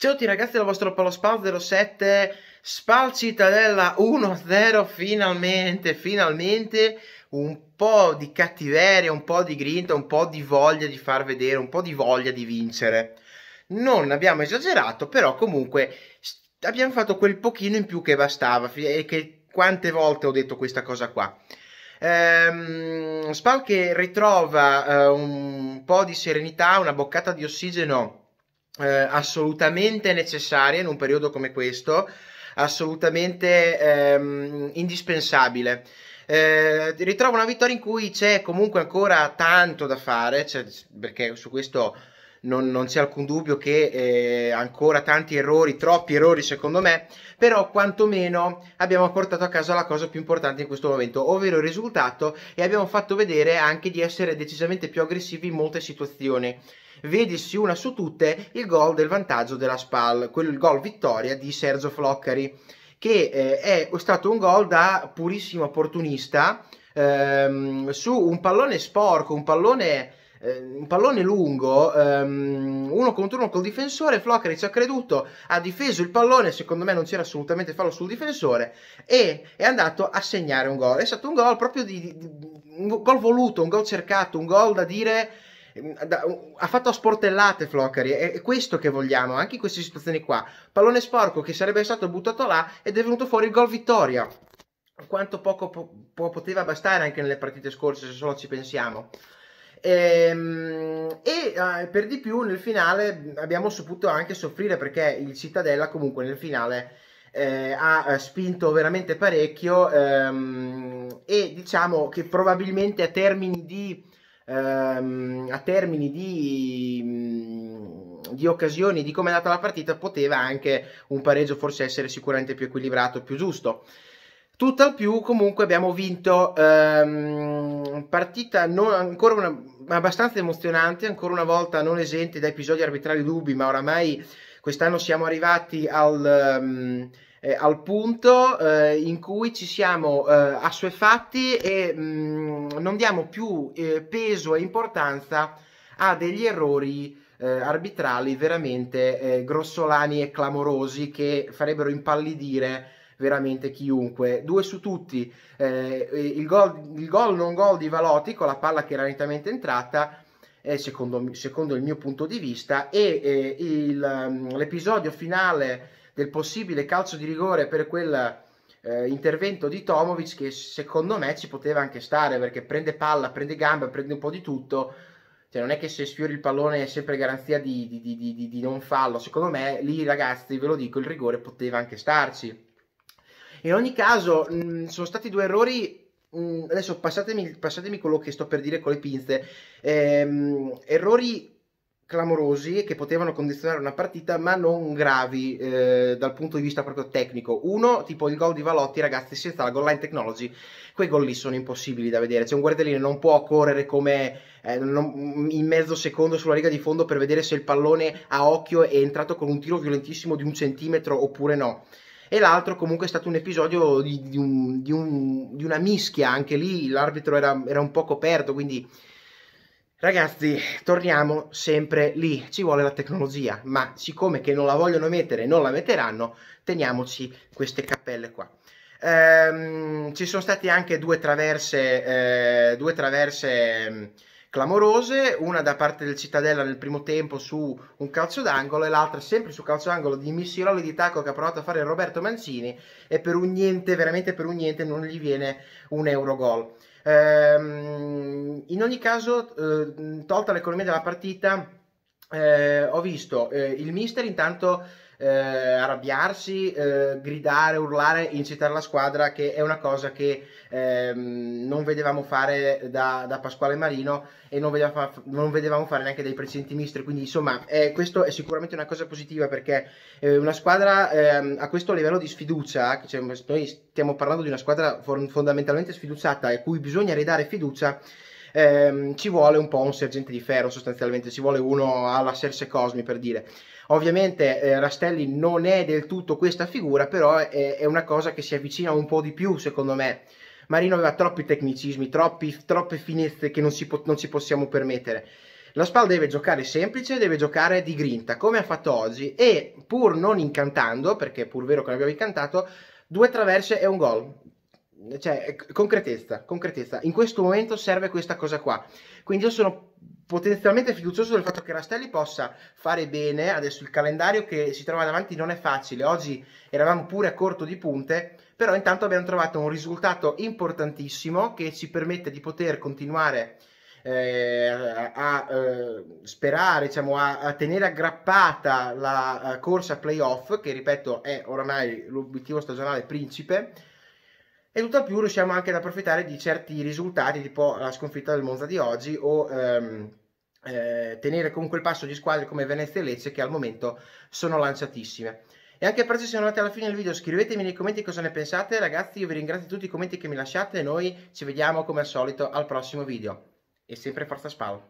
Ciao a tutti ragazzi dal vostro Palo Spaz 07 Spal Cittadella 1-0 finalmente, finalmente un po' di cattiveria, un po' di grinta, un po' di voglia di far vedere, un po' di voglia di vincere. Non abbiamo esagerato, però comunque abbiamo fatto quel pochino in più che bastava e che quante volte ho detto questa cosa qua. Ehm, Spal che ritrova eh, un po' di serenità, una boccata di ossigeno eh, assolutamente necessaria in un periodo come questo, assolutamente ehm, indispensabile. Eh, ritrovo una vittoria in cui c'è comunque ancora tanto da fare, cioè, perché su questo non, non c'è alcun dubbio che eh, ancora tanti errori, troppi errori secondo me, però quantomeno abbiamo portato a casa la cosa più importante in questo momento, ovvero il risultato e abbiamo fatto vedere anche di essere decisamente più aggressivi in molte situazioni vedessi una su tutte il gol del vantaggio della Spal, quel gol vittoria di Sergio Floccari, che eh, è stato un gol da purissimo opportunista ehm, su un pallone sporco, un pallone eh, un pallone lungo, ehm, uno contro uno col difensore, Flocari ci ha creduto, ha difeso il pallone, secondo me non c'era assolutamente fallo sul difensore e è andato a segnare un gol. È stato un gol proprio di, di un gol voluto, un gol cercato, un gol da dire ehm, ha fatto a sportellate Floccari, è, questo che vogliamo, anche in queste situazioni qua. Pallone sporco che sarebbe stato buttato là ed è venuto fuori il gol vittoria. Quanto poco po poteva bastare anche nelle partite scorse, se solo ci pensiamo. Ehm, e, e eh, per di più nel finale abbiamo saputo anche soffrire perché il Cittadella comunque nel finale eh, ha eh, spinto veramente parecchio ehm, e diciamo che probabilmente a termini di, ehm, a termini di, di occasioni di come è andata la partita poteva anche un pareggio forse essere sicuramente più equilibrato, più giusto. Tutto al più comunque abbiamo vinto ehm, partita non, ancora una, abbastanza emozionante, ancora una volta non esente da episodi arbitrali dubbi, ma oramai quest'anno siamo arrivati al... Um, eh, al punto eh, in cui ci siamo eh, assuefatti e mh, mm, non diamo più eh, peso e importanza a degli errori eh, arbitrali veramente eh, grossolani e clamorosi che farebbero impallidire veramente chiunque. Due su tutti, eh, il, gol, non gol di Valotti con la palla che era nettamente entrata. Secondo, secondo, il mio punto di vista, e eh, il, mm, l'episodio finale del possibile calcio di rigore per quel eh, intervento di Tomovic che secondo me ci poteva anche stare perché prende palla, prende gamba, prende un po' di tutto. Cioè, non è che se sfiori il pallone è sempre garanzia di, di, di, di non fallo. Secondo me, lì, ragazzi, ve lo dico, il rigore poteva anche starci. In ogni caso, mh, mm, sono stati due errori Mm, adesso passatemi, passatemi, quello che sto per dire con le pinze, ehm, errori clamorosi che potevano condizionare una partita ma non gravi eh, dal punto di vista proprio tecnico. Uno, tipo il gol di Valotti, ragazzi, senza la goal line technology, quei gol lì sono impossibili da vedere. Cioè un guardellino non può correre come eh, non, in mezzo secondo sulla riga di fondo per vedere se il pallone a occhio è entrato con un tiro violentissimo di un centimetro oppure no e l'altro comunque è stato un episodio di, di, un, di, un, di una mischia, anche lì l'arbitro era, era un po' coperto, quindi Ragazzi, torniamo sempre lì, ci vuole la tecnologia, ma siccome che non la vogliono mettere, non la metteranno, teniamoci queste cappelle qua. Ehm, ci sono state anche due traverse, eh, due traverse clamorose, una da parte del Cittadella nel primo tempo su un calcio d'angolo e l'altra sempre su calcio d'angolo di Missiroli di tacco che ha provato a fare Roberto Mancini e per un niente, veramente per un niente, non gli viene un euro gol. Ehm, in ogni caso, eh, tolta l'economia della partita, eh, ho visto eh, il mister intanto eh, arrabbiarsi, eh, gridare, urlare, incitare la squadra, che è una cosa che ehm, non vedevamo fare da, da, Pasquale Marino e non vedevamo, fa- non vedevamo fare neanche dai precedenti mister. Quindi, insomma, eh, questo è sicuramente una cosa positiva perché eh, una squadra ehm, a questo livello di sfiducia, cioè, noi stiamo parlando di una squadra fondamentalmente sfiduciata e a cui bisogna ridare fiducia ehm, ci vuole un po' un sergente di ferro sostanzialmente, ci vuole uno alla Serse Cosmi per dire. Ovviamente eh, Rastelli non è del tutto questa figura, però è, è una cosa che si avvicina un po' di più secondo me. Marino aveva troppi tecnicismi, troppi, troppe finezze che non ci, non ci, possiamo permettere. La Spal deve giocare semplice, deve giocare di grinta, come ha fatto oggi, e pur non incantando, perché è pur vero che l'abbiamo incantato, due traverse e un gol cioè, concretezza, concretezza. In questo momento serve questa cosa qua. Quindi io sono potenzialmente fiducioso del fatto che Rastelli possa fare bene. Adesso il calendario che si trova davanti non è facile. Oggi eravamo pure a corto di punte, però intanto abbiamo trovato un risultato importantissimo che ci permette di poter continuare eh, a, a, a, eh, sperare, diciamo, a, a tenere aggrappata la eh, corsa playoff, che ripeto è oramai l'obiettivo stagionale principe e tutt'al più riusciamo anche ad approfittare di certi risultati tipo la sconfitta del Monza di oggi o ehm, eh, tenere comunque il passo di squadre come Venezia e Lecce che al momento sono lanciatissime. E anche per oggi siamo andati alla fine del video, scrivetemi nei commenti cosa ne pensate, ragazzi io vi ringrazio tutti i commenti che mi lasciate e noi ci vediamo come al solito al prossimo video. E sempre forza Spal!